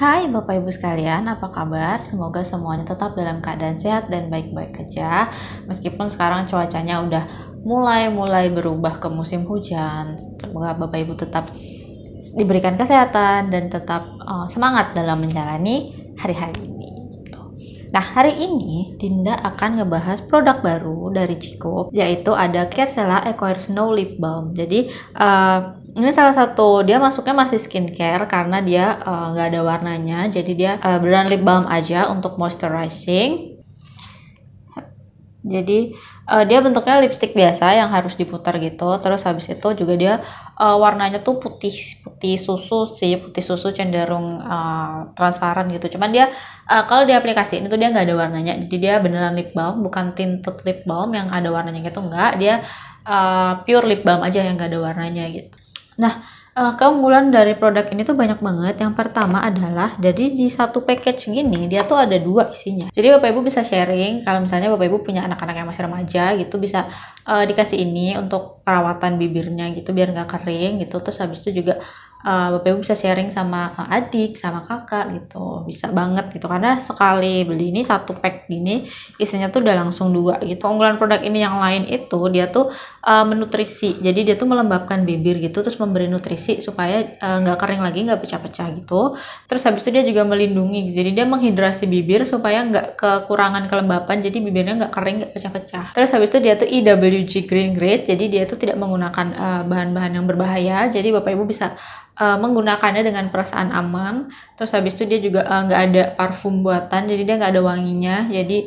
Hai Bapak Ibu sekalian, apa kabar? Semoga semuanya tetap dalam keadaan sehat dan baik-baik aja. Meskipun sekarang cuacanya udah mulai-mulai berubah ke musim hujan. Semoga Bapak Ibu tetap diberikan kesehatan dan tetap uh, semangat dalam menjalani hari-hari ini. Gitu. Nah, hari ini Dinda akan ngebahas produk baru dari Ciko, yaitu ada Kersela Air Snow Lip Balm. Jadi, uh, ini salah satu dia masuknya masih skincare karena dia eh, nggak uh, ada warnanya jadi dia uh, eh, beneran lip balm aja untuk moisturizing jadi uh, dia bentuknya lipstick biasa yang harus diputar gitu terus habis itu juga dia uh, warnanya tuh putih putih susu sih putih susu cenderung uh, transparan gitu cuman dia uh, kalau di aplikasi ini tuh dia nggak ada warnanya jadi dia beneran lip balm bukan tinted lip balm yang ada warnanya gitu nggak dia uh, pure lip balm aja yang nggak ada warnanya gitu Nah, eh, keunggulan dari produk ini tuh banyak banget. Yang pertama adalah jadi di satu package gini dia tuh ada dua isinya. Jadi Bapak Ibu bisa sharing kalau misalnya Bapak Ibu punya anak-anak yang masih remaja gitu bisa uh, dikasih ini untuk perawatan bibirnya gitu biar nggak kering gitu. Terus habis itu juga uh, bapak ibu bisa sharing sama uh, adik sama kakak gitu bisa banget gitu karena sekali beli ini satu pack gini isinya tuh udah langsung dua gitu keunggulan produk ini yang lain itu dia tuh uh, menutrisi jadi dia tuh melembabkan bibir gitu terus memberi nutrisi supaya nggak uh, kering lagi nggak pecah-pecah gitu terus habis itu dia juga melindungi jadi dia menghidrasi bibir supaya nggak kekurangan kelembapan jadi bibirnya nggak kering nggak pecah-pecah terus habis itu dia tuh IWG e Green Grade jadi dia tuh tidak menggunakan bahan-bahan uh, bahan -bahan yang berbahaya jadi bapak ibu bisa uh, menggunakannya dengan perasaan aman terus habis itu dia juga eh, nggak uh, ada parfum buatan jadi dia nggak ada wanginya jadi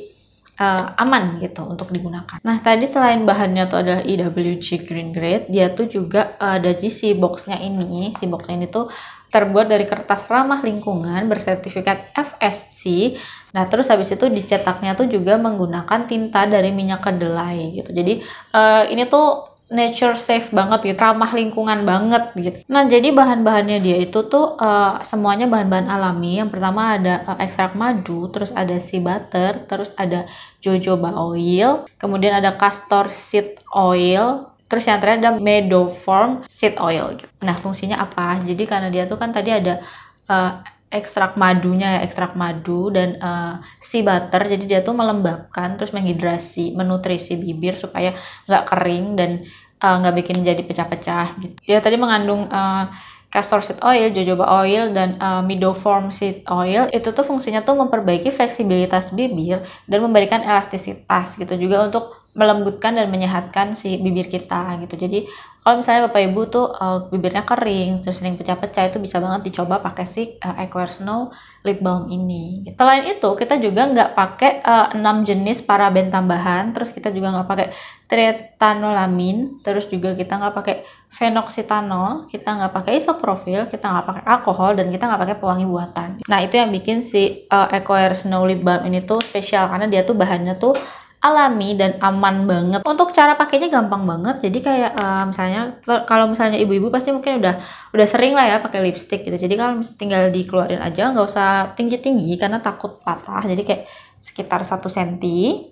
uh, aman gitu untuk digunakan. Nah tadi selain bahannya tuh ada EWG Green Grade, dia tuh juga ada si boxnya ini, si boxnya ini tuh terbuat dari kertas ramah lingkungan bersertifikat FSC. Nah terus habis itu dicetaknya tuh juga menggunakan tinta dari minyak kedelai gitu. Jadi uh, ini tuh nature safe banget gitu, ramah lingkungan banget gitu. Nah, jadi bahan-bahannya dia itu tuh uh, semuanya bahan-bahan alami. Yang pertama ada uh, ekstrak madu, terus ada si butter, terus ada jojoba oil, kemudian ada castor seed oil, terus yang terakhir ada Meadow form seed oil gitu. Nah, fungsinya apa? Jadi karena dia tuh kan tadi ada uh, ekstrak madunya ya ekstrak madu dan uh, si butter jadi dia tuh melembabkan terus menghidrasi menutrisi bibir supaya nggak kering dan Eh, nggak uh, bikin jadi pecah-pecah gitu. Dia tadi mengandung uh, castor seed oil, jojoba oil, dan uh, midoform seed oil itu tuh fungsinya tuh memperbaiki fleksibilitas bibir dan memberikan elastisitas gitu juga untuk melembutkan dan menyehatkan si bibir kita gitu. Jadi kalau misalnya bapak ibu tuh uh, bibirnya kering terus sering pecah-pecah itu bisa banget dicoba pakai si uh, eh, Aqua Snow lip balm ini. Selain itu kita juga nggak pakai uh, eh, 6 jenis paraben tambahan, terus kita juga nggak pakai tretanolamin, terus juga kita nggak pakai fenoxitanol, kita nggak pakai isoprofil, kita nggak pakai alkohol dan kita nggak pakai pewangi buatan. Nah itu yang bikin si uh, Aqua Snow Lip Balm ini tuh spesial karena dia tuh bahannya tuh alami dan aman banget. Untuk cara pakainya gampang banget. Jadi kayak uh, misalnya kalau misalnya ibu-ibu pasti mungkin udah udah sering lah ya pakai lipstick gitu. Jadi kalau tinggal dikeluarin aja nggak usah tinggi-tinggi karena takut patah. Jadi kayak sekitar satu senti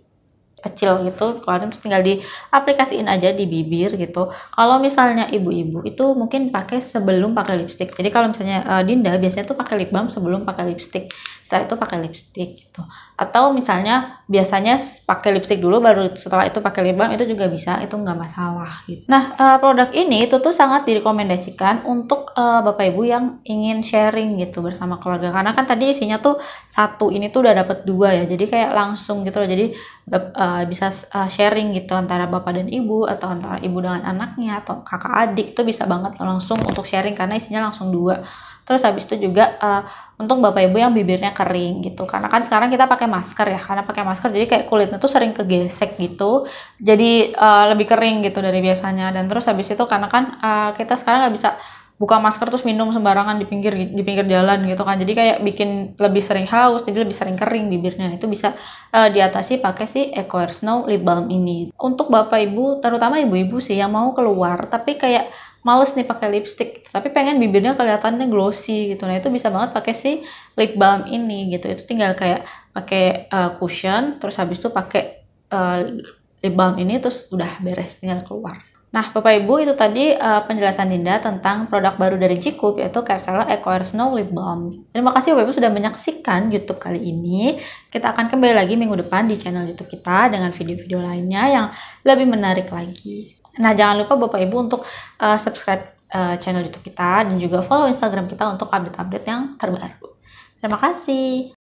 kecil gitu keluarin terus tinggal diaplikasiin aja di bibir gitu kalau misalnya ibu-ibu itu mungkin pakai sebelum pakai lipstick jadi kalau misalnya uh, Dinda biasanya tuh pakai lip balm sebelum pakai lipstick setelah itu pakai lipstick gitu atau misalnya biasanya pakai lipstick dulu baru setelah itu pakai lip balm itu juga bisa itu nggak masalah gitu nah uh, produk ini itu tuh sangat direkomendasikan untuk uh, bapak ibu yang ingin sharing gitu bersama keluarga karena kan tadi isinya tuh satu ini tuh udah dapat dua ya jadi kayak langsung gitu loh jadi uh, bisa uh, sharing gitu antara bapak dan ibu atau antara ibu dengan anaknya atau kakak adik itu bisa banget langsung untuk sharing karena isinya langsung dua terus habis itu juga uh, untuk bapak ibu yang bibirnya kering gitu karena kan sekarang kita pakai masker ya karena pakai masker jadi kayak kulitnya tuh sering kegesek gitu jadi uh, lebih kering gitu dari biasanya dan terus habis itu karena kan uh, kita sekarang nggak bisa buka masker terus minum sembarangan di pinggir di pinggir jalan gitu kan jadi kayak bikin lebih sering haus jadi lebih sering kering bibirnya itu bisa uh, diatasi pakai si Eco Air Snow Lip Balm ini untuk bapak ibu terutama ibu-ibu sih yang mau keluar tapi kayak males nih pakai lipstick gitu. tapi pengen bibirnya kelihatannya glossy gitu nah itu bisa banget pakai si lip balm ini gitu itu tinggal kayak pakai uh, cushion terus habis itu pakai uh, lip balm ini terus udah beres tinggal keluar Nah, Bapak Ibu, itu tadi uh, penjelasan Dinda tentang produk baru dari Cikup, yaitu Kersela Eco Air Snow Lip Balm. Terima kasih Bapak Ibu sudah menyaksikan YouTube kali ini. Kita akan kembali lagi minggu depan di channel YouTube kita dengan video-video lainnya yang lebih menarik lagi. Nah, jangan lupa Bapak Ibu untuk uh, subscribe uh, channel YouTube kita dan juga follow Instagram kita untuk update-update yang terbaru. Terima kasih.